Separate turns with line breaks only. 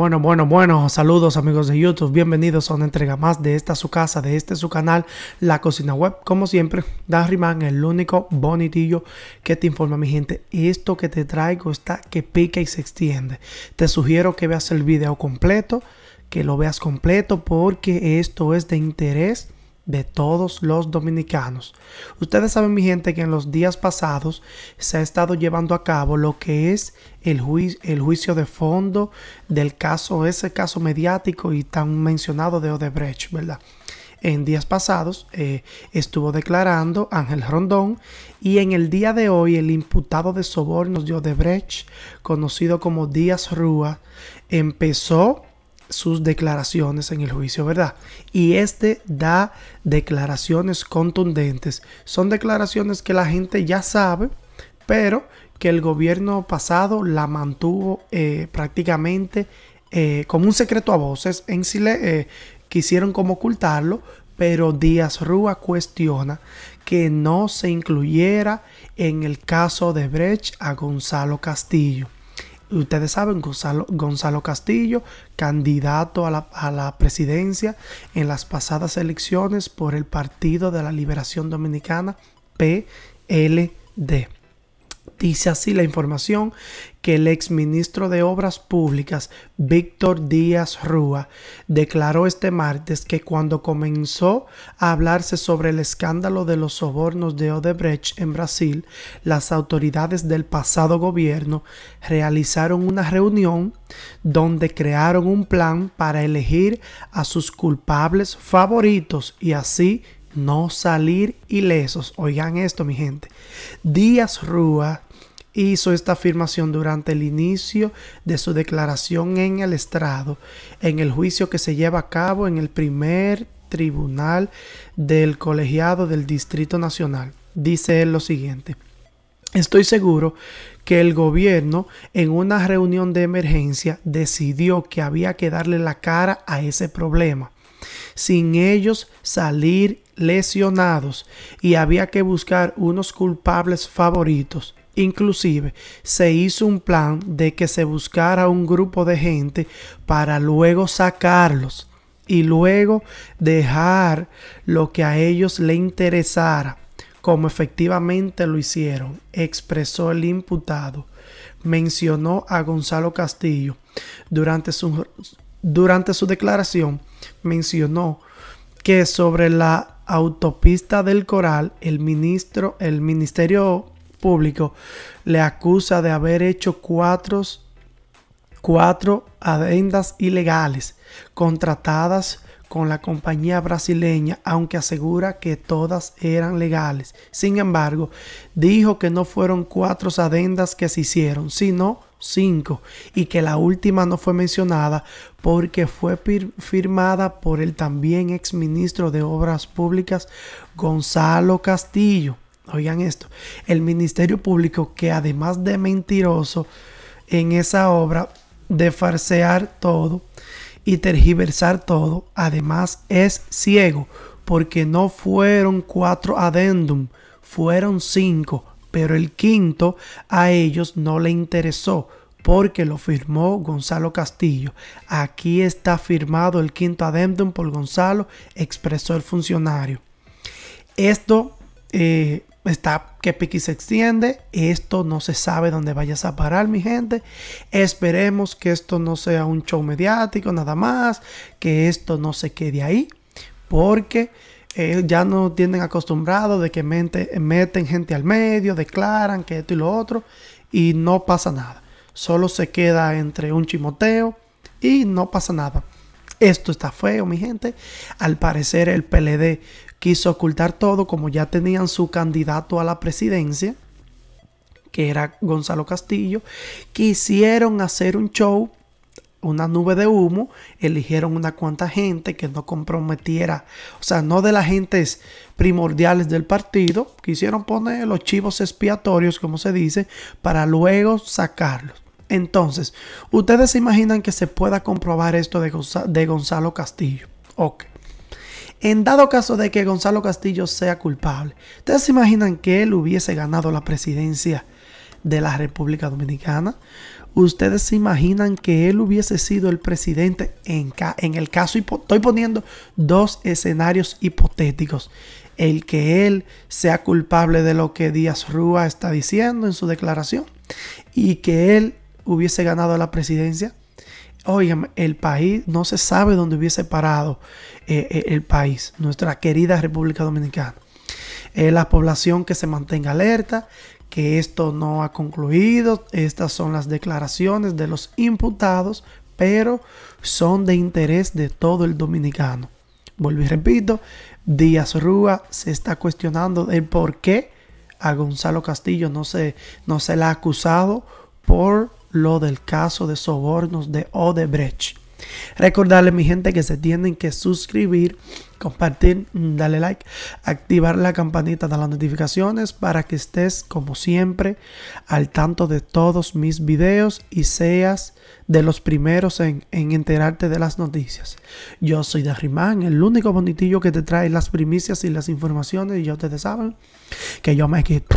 bueno, bueno, bueno, saludos amigos de YouTube, bienvenidos a una entrega más de esta su casa, de este su canal, La Cocina Web. Como siempre, das el único bonitillo que te informa mi gente. Esto que te traigo está que pica y se extiende. Te sugiero que veas el video completo, que lo veas completo porque esto es de interés de todos los dominicanos. Ustedes saben, mi gente, que en los días pasados se ha estado llevando a cabo lo que es el, juicio, el juicio de fondo del caso, ese caso mediático y tan mencionado de Odebrecht, ¿verdad? en días pasados eh, estuvo declarando Ángel Rondón y en el día de hoy el imputado de sobornos de Odebrecht, conocido como Díaz Rúa, empezó sus declaraciones en el juicio, ¿verdad? Y este da declaraciones contundentes. Son declaraciones que la gente ya sabe, pero que el gobierno pasado la mantuvo eh, prácticamente eh, como un secreto a voces. En Chile eh, quisieron como ocultarlo, pero Díaz Rúa cuestiona que no se incluyera en el caso de Brecht a Gonzalo Castillo. Ustedes saben, Gonzalo, Gonzalo Castillo, candidato a la, a la, presidencia en las pasadas elecciones por el Partido de la Liberación Dominicana, PLD. Dice así la información que el ex ministro de Obras Públicas, Víctor Díaz Rúa, declaró este martes que cuando comenzó a hablarse sobre el escándalo de los sobornos de Odebrecht en Brasil, las autoridades del pasado gobierno realizaron una reunión donde crearon un plan para elegir a sus culpables favoritos y así no salir ilesos. Oigan esto, mi gente. Díaz Rúa hizo esta afirmación durante el inicio de su declaración en el estrado, en el juicio que se lleva a cabo en el primer tribunal del colegiado del Distrito Nacional. Dice él lo siguiente. Estoy seguro que el gobierno en una reunión de emergencia decidió que había que darle la cara a ese problema sin ellos salir lesionados y había que buscar unos culpables favoritos. Inclusive se hizo un plan de que se buscara un grupo de gente para luego sacarlos y luego dejar lo que a ellos le interesara, como efectivamente lo hicieron, expresó el imputado. Mencionó a Gonzalo Castillo durante su, durante su declaración mencionó que sobre la autopista del Coral, el ministro, el Ministerio Público le acusa de haber hecho cuatro, cuatro adendas ilegales contratadas con la compañía brasileña, aunque asegura que todas eran legales. Sin embargo, dijo que no fueron cuatro adendas que se hicieron, sino y que la última no fue mencionada porque fue firmada por el también ex ministro de Obras Públicas Gonzalo Castillo. Oigan esto, el Ministerio Público que además de mentiroso en esa obra, de farsear todo y tergiversar todo, además es ciego porque no fueron cuatro adendum, fueron cinco pero el quinto a ellos no le interesó porque lo firmó Gonzalo Castillo. Aquí está firmado el quinto adendum por Gonzalo, expresó el funcionario. Esto eh, está que Piqui se extiende, esto no se sabe dónde vayas a parar, mi gente. Esperemos que esto no sea un show mediático nada más, que esto no se quede ahí, porque eh, ya no tienen acostumbrado de que meten gente al medio, declaran que esto y lo otro, y no pasa nada. Solo se queda entre un chimoteo y no pasa nada. Esto está feo, mi gente. Al parecer el PLD quiso ocultar todo, como ya tenían su candidato a la presidencia, que era Gonzalo Castillo, quisieron hacer un show una nube de humo, eligieron una cuanta gente que no comprometiera, o sea, no de las gentes primordiales del partido, quisieron poner los chivos expiatorios, como se dice, para luego sacarlos. Entonces, ustedes se imaginan que se pueda comprobar esto de, Gonzalo Castillo. Ok. En dado caso de que Gonzalo Castillo sea culpable, ¿ustedes se imaginan que él hubiese ganado la presidencia de la República Dominicana? ¿Ustedes se imaginan que él hubiese sido el presidente en, el caso, estoy poniendo dos escenarios hipotéticos? El que él sea culpable de lo que Díaz Rúa está diciendo en su declaración y que él hubiese ganado la presidencia. Oigan, el país no se sabe dónde hubiese parado eh, eh, el país, nuestra querida República Dominicana. Eh, la población que se mantenga alerta, que esto no ha concluido, estas son las declaraciones de los imputados, pero son de interés de todo el dominicano. Vuelvo y repito, Díaz Rúa se está cuestionando el por qué a Gonzalo Castillo no se, no se le ha acusado por lo del caso de sobornos de Odebrecht recordarle mi gente, que se tienen que suscribir, compartir, mm, darle like, activar la campanita de las notificaciones para que estés, como siempre, al tanto de todos mis videos y seas de los primeros en, enterarte de las noticias. Yo soy Darrimán, el único bonitillo que te trae las primicias y las informaciones, y ya ustedes saben que yo me quito.